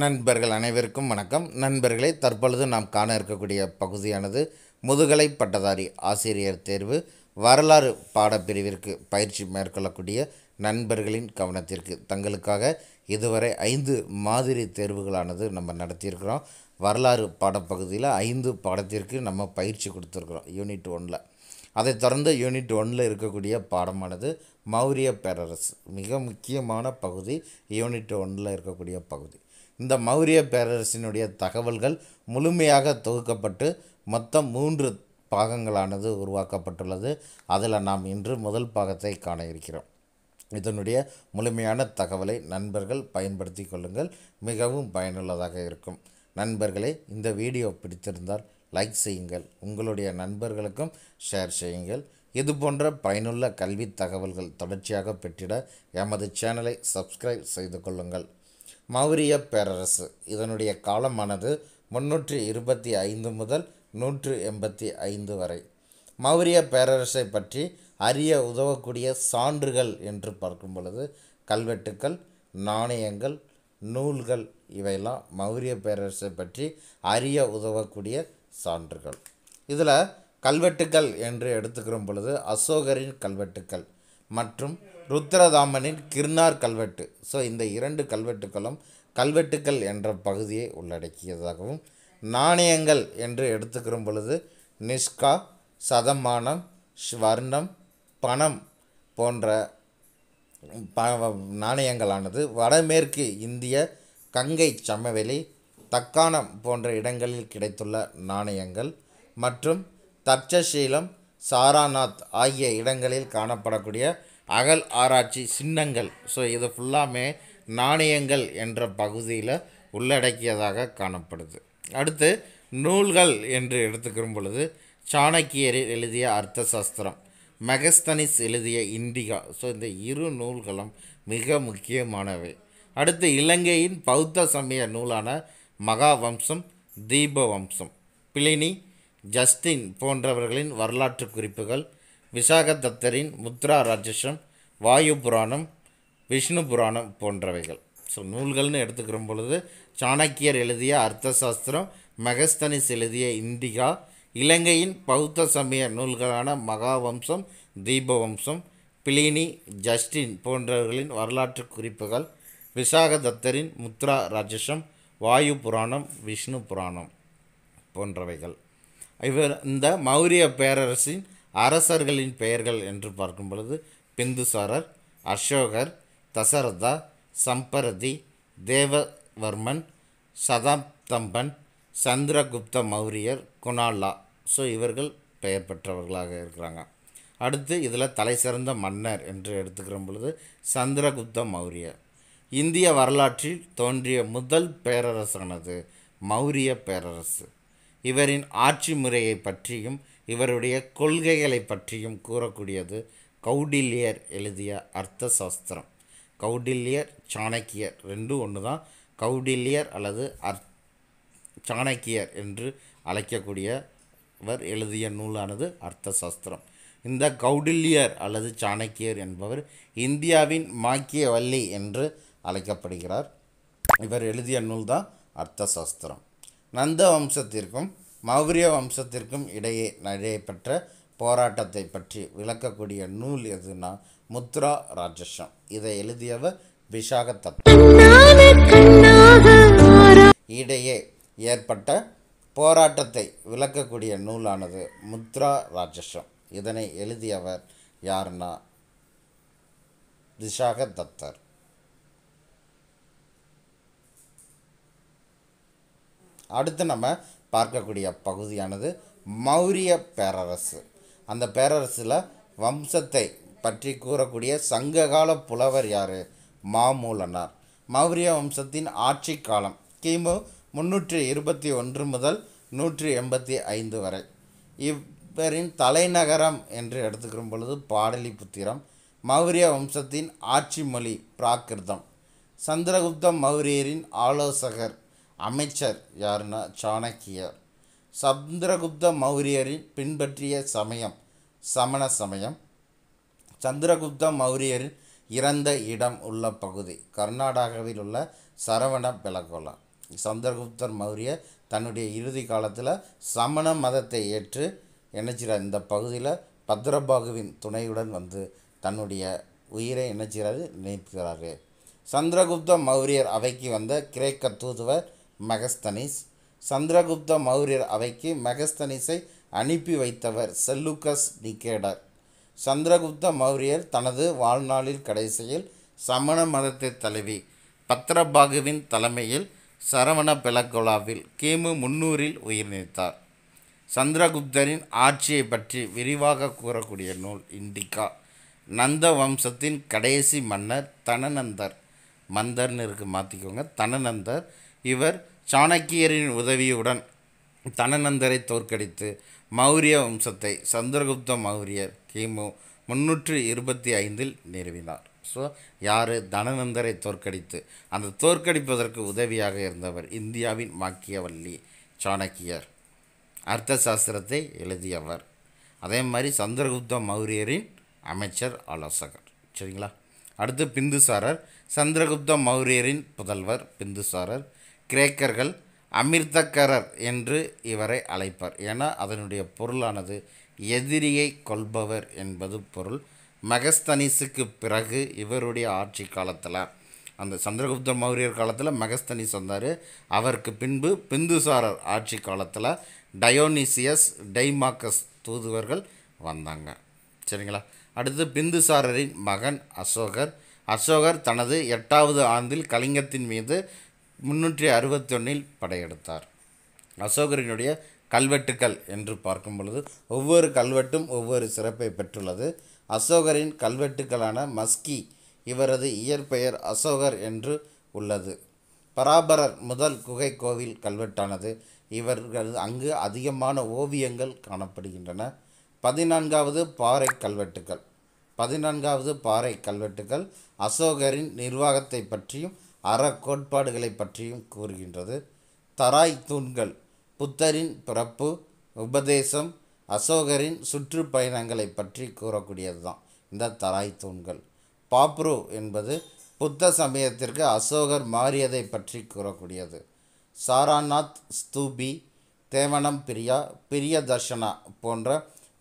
நண்பர்கள் அனைவருக்கும் வணக்கம் நண்பர்களே தற்பொழுது நாம் காண இருக்கக்கூடிய பகுதியானது முதுகலை பட்டதாரி ஆசிரியர் தேர்வு வரலாறு பாடப்பிரிவிற்கு பயிற்சி மேற்கொள்ளக்கூடிய நண்பர்களின் கவனத்திற்கு தங்களுக்காக இதுவரை ஐந்து மாதிரி தேர்வுகளானது நம்ம நடத்தியிருக்கிறோம் வரலாறு பாடப்பகுதியில் ஐந்து பாடத்திற்கு நம்ம பயிற்சி கொடுத்துருக்குறோம் யூனிட் ஒனில் அதைத் தொடர்ந்து யூனிட் ஒன்றில் இருக்கக்கூடிய பாடமானது மௌரிய பேரரசு மிக முக்கியமான பகுதி யூனிட் ஒன்றில் இருக்கக்கூடிய பகுதி இந்த மௌரிய பேரரசினுடைய தகவல்கள் முழுமையாக தொகுக்கப்பட்டு மொத்தம் மூன்று பாகங்களானது உருவாக்கப்பட்டுள்ளது அதில் நாம் இன்று முதல் பாகத்தை காண இருக்கிறோம் இதனுடைய முழுமையான தகவலை நண்பர்கள் பயன்படுத்தி கொள்ளுங்கள் மிகவும் பயனுள்ளதாக இருக்கும் நண்பர்களே இந்த வீடியோ பிடித்திருந்தால் லைக் செய்யுங்கள் உங்களுடைய நண்பர்களுக்கும் ஷேர் செய்யுங்கள் இது போன்ற பயனுள்ள கல்வி தகவல்கள் தொடர்ச்சியாக பெற்றிட எமது சேனலை சப்ஸ்கிரைப் செய்து கொள்ளுங்கள் மௌரிய பேரரசு இதனுடைய காலமானது முன்னூற்றி இருபத்தி ஐந்து முதல் நூற்று எண்பத்தி ஐந்து வரை மௌரிய பேரரசை பற்றி அறிய உதவக்கூடிய சான்றுகள் என்று பார்க்கும் பொழுது கல்வெட்டுக்கள் நாணயங்கள் நூல்கள் இவையெல்லாம் மௌரிய பேரரசை பற்றி அறிய உதவக்கூடிய சான்றுகள் இதில் கல்வெட்டுக்கள் என்று எடுத்துக்கிற பொழுது அசோகரின் கல்வெட்டுக்கள் மற்றும் ருத்ரதாமனின் கிர்னார் கல்வெட்டு ஸோ இந்த இரண்டு கல்வெட்டுகளும் கல்வெட்டுக்கள் என்ற பகுதியை உள்ளடக்கியதாகவும் நாணயங்கள் என்று எடுத்துக்கிற பொழுது நிஷ்கா சதமானம் ஸ்வர்ணம் பணம் போன்ற ப நாணயங்களானது வடமேற்கு இந்திய கங்கை சமவெளி தக்காணம் போன்ற இடங்களில் கிடைத்துள்ள நாணயங்கள் மற்றும் தட்சசீலம் சாராநாத் ஆகிய இடங்களில் காணப்படக்கூடிய அகல் ஆராய்ச்சி சின்னங்கள் ஸோ இது ஃபுல்லாமே நாணயங்கள் என்ற பகுதியில் உள்ளடக்கியதாக காணப்படுது அடுத்து நூல்கள் என்று எடுத்துக்கிறும் பொழுது சாணக்கியரில் எழுதிய அர்த்த சாஸ்திரம் மெகஸ்தனிஸ் எழுதிய இண்டிகா ஸோ இந்த இரு நூல்களும் மிக முக்கியமானவை அடுத்து இலங்கையின் பௌத்த சமய நூலான மகாவம்சம் தீப வம்சம் பிளினி ஜஸ்டின் போன்றவர்களின் வரலாற்று குறிப்புகள் விசாக தத்தரின் முத்ரா ராஜசம் வாயு புராணம் விஷ்ணு புராணம் போன்றவைகள் ஸோ நூல்கள்னு எடுத்துக்கிற பொழுது சாணக்கியர் எழுதிய அர்த்த சாஸ்திரம் மெகஸ்தனிஸ் எழுதிய இந்திகா இலங்கையின் பௌத்த சமய நூல்களான மகாவம்சம் தீபவம்சம் பிளினி ஜஸ்டின் போன்றவர்களின் வரலாற்று குறிப்புகள் விசாக தத்தரின் முத்ரா ராஜசம் வாயு புராணம் விஷ்ணு புராணம் போன்றவைகள் இவர் இந்த மௌரிய பேரரசின் அரசர்களின் பெயர்கள் என்று பார்க்கும் பொழுது பிந்துசாரர் அசோகர் தசரதா சம்பரதி தேவவர்மன் சதாப்தம்பன் சந்திரகுப்த மௌரியர் குணாலா ஸோ இவர்கள் பெயர் பெற்றவர்களாக இருக்கிறாங்க அடுத்து இதில் தலை சிறந்த மன்னர் என்று எடுத்துக்கிற பொழுது சந்திரகுப்த மௌரியர் இந்திய வரலாற்றில் தோன்றிய முதல் பேரரசானது மௌரிய பேரரசு இவரின் ஆட்சி முறையை பற்றியும் இவருடைய கொள்கைகளை பற்றியும் கூறக்கூடியது கௌடில்யர் எழுதிய அர்த்த சாஸ்திரம் கௌடில்யர் சாணக்கியர் ரெண்டும் ஒன்று தான் கௌடில்யர் அல்லது அர் சாணக்கியர் என்று அழைக்கக்கூடியவர் எழுதிய நூலானது அர்த்த சாஸ்திரம் இந்த கௌடில்யர் அல்லது சாணக்கியர் என்பவர் இந்தியாவின் மாக்கியவல்லி என்று அழைக்கப்படுகிறார் இவர் எழுதிய நூல் தான் அர்த்த சாஸ்திரம் நந்த வம்சத்திற்கும் மௌரிய வம்சத்திற்கும் இடையே நடைபெற்ற போராட்டத்தை பற்றி விளக்கக்கூடிய நூல் எதுனா முத்ரா ராஜசம் இதை எழுதியவர் விஷாக இடையே ஏற்பட்ட போராட்டத்தை விளக்கக்கூடிய நூலானது முத்ரா ராஜசம் இதனை எழுதியவர் யாருன்னா விசாக தத்தர் அடுத்து நம்ம பார்க்கக்கூடிய பகுதியானது மௌரிய பேரரசு அந்த பேரரசில் வம்சத்தை பற்றி கூறக்கூடிய சங்ககால புலவர் யார் மாமூலனார் மௌரிய வம்சத்தின் ஆட்சி காலம் கிமு முன்னூற்றி இருபத்தி ஒன்று முதல் நூற்றி எண்பத்தி ஐந்து வரை இவரின் தலைநகரம் என்று எடுத்துக்கிற பொழுது பாடலிபுத்திரம் மௌரிய வம்சத்தின் ஆட்சி மொழி பிராகிருதம் சந்திரகுப்த மௌரியரின் ஆலோசகர் அமைச்சர் யாருன்னா சாணக்கியர் சந்திரகுப்த மௌரியரின் பின்பற்றிய சமயம் சமண சமயம் சந்திரகுப்த மௌரியரின் இறந்த இடம் உள்ள பகுதி கர்நாடகாவில் உள்ள சரவண பெலகோலா சந்திரகுப்தர் மௌரியர் தன்னுடைய இறுதி காலத்தில் சமண மதத்தை ஏற்று நினைச்சிறார் இந்த பகுதியில் பத்ரபாகுவின் துணையுடன் வந்து தன்னுடைய உயிரை நினைச்சிறாரு நினைக்கிறாரு சந்திரகுப்த மௌரியர் அவைக்கு வந்த கிரேக்க தூதுவர் மெகஸ்தனிஸ் சந்திரகுப்த மௌரியர் அவைக்கு மெகஸ்தனிஸை அனுப்பி வைத்தவர் செல்லுக்கஸ் நிக்கேடர் சந்திரகுப்த மௌரியர் தனது வாழ்நாளில் கடைசியில் சமண மதத்தை தழுவி பத்ரபாகுவின் தலைமையில் சரவண பெலகோலாவில் கிமு முன்னூறில் உயிர் நீத்தார் சந்திரகுப்தரின் ஆட்சியை பற்றி விரிவாக கூறக்கூடிய நூல் இண்டிகா நந்த வம்சத்தின் கடைசி மன்னர் தனநந்தர் மந்தர்னு இருக்கு மாற்றிக்கோங்க தனநந்தர் இவர் சாணக்கியரின் உதவியுடன் தனநந்தரை தோற்கடித்து மௌரிய வம்சத்தை சந்திரகுப்த மௌரியர் கிமு முன்னூற்று இருபத்தி ஐந்தில் நிறுவினார் ஸோ யார் தனநந்தரை தோற்கடித்து அந்த தோற்கடிப்பதற்கு உதவியாக இருந்தவர் இந்தியாவின் மாக்கியவல்லி சாணக்கியர் அர்த்த சாஸ்திரத்தை எழுதியவர் அதே மாதிரி சந்திரகுப்த மௌரியரின் அமைச்சர் ஆலோசகர் சரிங்களா அடுத்து பிந்துசாரர் சந்திரகுப்த மௌரியரின் புதல்வர் பிந்துசாரர் கிரேக்கர்கள் அமிர்தக்கரர் என்று இவரை அழைப்பார் என அதனுடைய பொருளானது எதிரியை கொள்பவர் என்பது பொருள் மெகஸ்தனிஸுக்கு பிறகு இவருடைய ஆட்சி காலத்தில் அந்த சந்திரகுப்த மௌரியர் காலத்தில் மெகஸ்தனிஸ் வந்தார் அவருக்கு பின்பு பிந்துசாரர் ஆட்சி காலத்தில் டயோனிசியஸ் டைமாக்கஸ் தூதுவர்கள் வந்தாங்க சரிங்களா அடுத்து பிந்துசாரரின் மகன் அசோகர் அசோகர் தனது எட்டாவது ஆண்டில் கலிங்கத்தின் மீது முன்னூற்றி அறுபத்தொன்னில் படையெடுத்தார் அசோகரினுடைய கல்வெட்டுக்கள் என்று பார்க்கும் பொழுது ஒவ்வொரு கல்வெட்டும் ஒவ்வொரு சிறப்பை பெற்றுள்ளது அசோகரின் கல்வெட்டுக்களான மஸ்கி இவரது இயற்பெயர் அசோகர் என்று உள்ளது பராபரர் முதல் குகை கோவில் கல்வெட்டானது இவர்கள் அங்கு அதிகமான ஓவியங்கள் காணப்படுகின்றன பதினான்காவது பாறை கல்வெட்டுக்கள் பதினான்காவது பாறை கல்வெட்டுக்கள் அசோகரின் நிர்வாகத்தை பற்றியும் அறக்கோட்பாடுகளை பற்றியும் கூறுகின்றது தராய் தூண்கள் புத்தரின் பிறப்பு உபதேசம் அசோகரின் சுற்றுப்பயணங்களை பற்றி கூறக்கூடியது தான் இந்த தராய் தூண்கள் பாப்ரு என்பது புத்த சமயத்திற்கு அசோகர் மாறியதை பற்றி கூறக்கூடியது சாராநாத் ஸ்தூபி தேவனம் பிரியா பிரிய தர்ஷனா போன்ற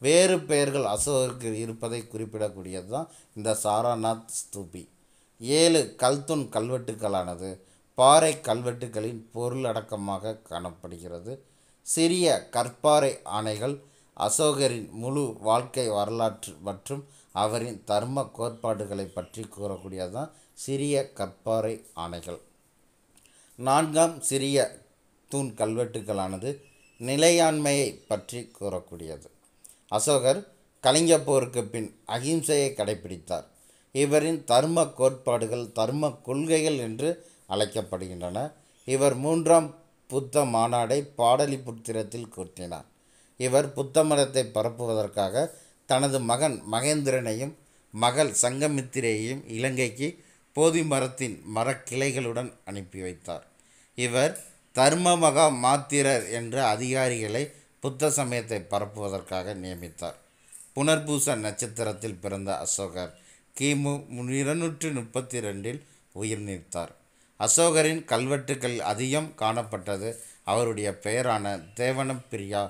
வேறு பெயர்கள் அசோகருக்கு இருப்பதை குறிப்பிடக்கூடியது தான் இந்த சாராநாத் ஸ்தூபி ஏழு கல்துன் கல்வெட்டுக்களானது பாறை கல்வெட்டுகளின் பொருளடக்கமாக காணப்படுகிறது சிறிய கற்பாறை ஆணைகள் அசோகரின் முழு வாழ்க்கை வரலாற்று மற்றும் அவரின் தர்ம கோட்பாடுகளை பற்றி கூறக்கூடியதுதான் சிறிய கற்பாறை ஆணைகள் நான்காம் சிறிய தூண் கல்வெட்டுகளானது நிலையாண்மையை பற்றி கூறக்கூடியது அசோகர் கலிங்க போருக்கு பின் அகிம்சையை கடைபிடித்தார் இவரின் தர்ம கோட்பாடுகள் தர்ம கொள்கைகள் என்று அழைக்கப்படுகின்றன இவர் மூன்றாம் புத்த மாநாடை பாடலிபுத்திரத்தில் கூட்டினார் இவர் புத்த மதத்தை பரப்புவதற்காக தனது மகன் மகேந்திரனையும் மகள் சங்கமித்திரையையும் இலங்கைக்கு போதி மரத்தின் மரக்கிளைகளுடன் அனுப்பி வைத்தார் இவர் தர்ம மகா மாத்திரர் என்ற அதிகாரிகளை புத்த சமயத்தை பரப்புவதற்காக நியமித்தார் புனர்பூச நட்சத்திரத்தில் பிறந்த அசோகர் கிமு இருநூற்றி முப்பத்தி ரெண்டில் உயிர் நீத்தார் அசோகரின் கல்வெட்டுக்கள் அதிகம் காணப்பட்டது அவருடைய பெயரான தேவனம் பிரியா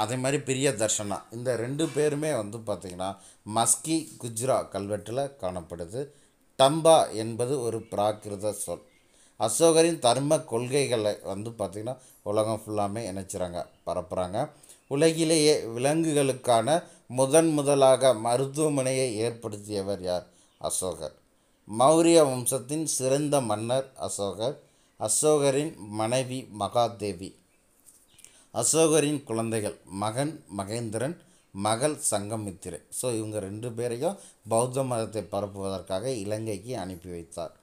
அதே மாதிரி பிரிய தர்ஷனா இந்த ரெண்டு பேருமே வந்து பார்த்திங்கன்னா மஸ்கி குஜ்ரா கல்வெட்டில் காணப்படுது டம்பா என்பது ஒரு பிராகிருத சொல் அசோகரின் தர்ம கொள்கைகளை வந்து பார்த்திங்கன்னா உலகம் ஃபுல்லாமே இணைச்சிறாங்க பரப்புகிறாங்க உலகிலேயே விலங்குகளுக்கான முதன் முதலாக மருத்துவமனையை ஏற்படுத்தியவர் யார் அசோகர் மௌரிய வம்சத்தின் சிறந்த மன்னர் அசோகர் அசோகரின் மனைவி மகாதேவி அசோகரின் குழந்தைகள் மகன் மகேந்திரன் மகள் சங்கமித்திரை ஸோ இவங்க ரெண்டு பேரையும் பௌத்த மதத்தை பரப்புவதற்காக இலங்கைக்கு அனுப்பி வைத்தார்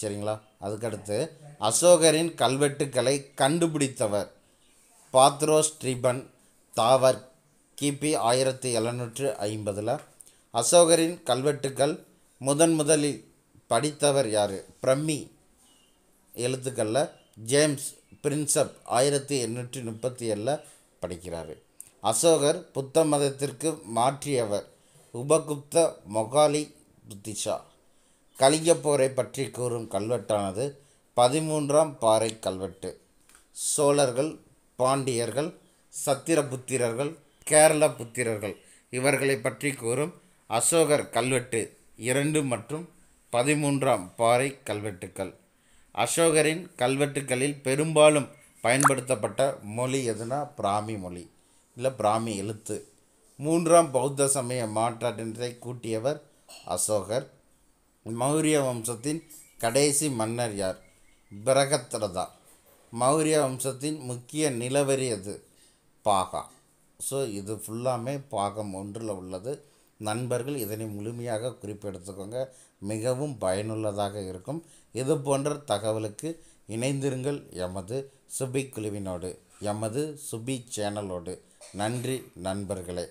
சரிங்களா அதுக்கடுத்து அசோகரின் கல்வெட்டுக்களை கண்டுபிடித்தவர் பாத்ரோ ஸ்ரீபன் தாவர் கிபி ஆயிரத்தி எழுநூற்று ஐம்பதில் அசோகரின் கல்வெட்டுக்கள் முதன் முதலில் படித்தவர் யார் பிரம்மி எழுத்துக்களில் ஜேம்ஸ் பிரின்சப் ஆயிரத்தி எண்ணூற்றி முப்பத்தி ஏழில் படிக்கிறார் அசோகர் புத்த மதத்திற்கு மாற்றியவர் உபகுப்த மொகாலி புத்திஷா கலிங்கப் போரை பற்றி கூறும் கல்வெட்டானது பதிமூன்றாம் பாறை கல்வெட்டு சோழர்கள் பாண்டியர்கள் சத்திரபுத்திரர்கள் கேரள புத்திரர்கள் இவர்களை பற்றி கூறும் அசோகர் கல்வெட்டு இரண்டு மற்றும் பதிமூன்றாம் பாறை கல்வெட்டுக்கள் அசோகரின் கல்வெட்டுக்களில் பெரும்பாலும் பயன்படுத்தப்பட்ட மொழி எதுனா பிராமி மொழி இல்லை பிராமி எழுத்து மூன்றாம் பௌத்த சமய மாற்றாட்டினத்தை கூட்டியவர் அசோகர் மௌரிய வம்சத்தின் கடைசி மன்னர் யார் பிரகத்ரதா மௌரிய வம்சத்தின் முக்கிய நிலவரி அது பாகா ஸோ இது ஃபுல்லாமே பாகம் ஒன்றில் உள்ளது நண்பர்கள் இதனை முழுமையாக குறிப்பெடுத்துக்கோங்க மிகவும் பயனுள்ளதாக இருக்கும் இது போன்ற தகவலுக்கு இணைந்திருங்கள் எமது சுபி குழுவினோடு எமது சுபி சேனலோடு நன்றி நண்பர்களே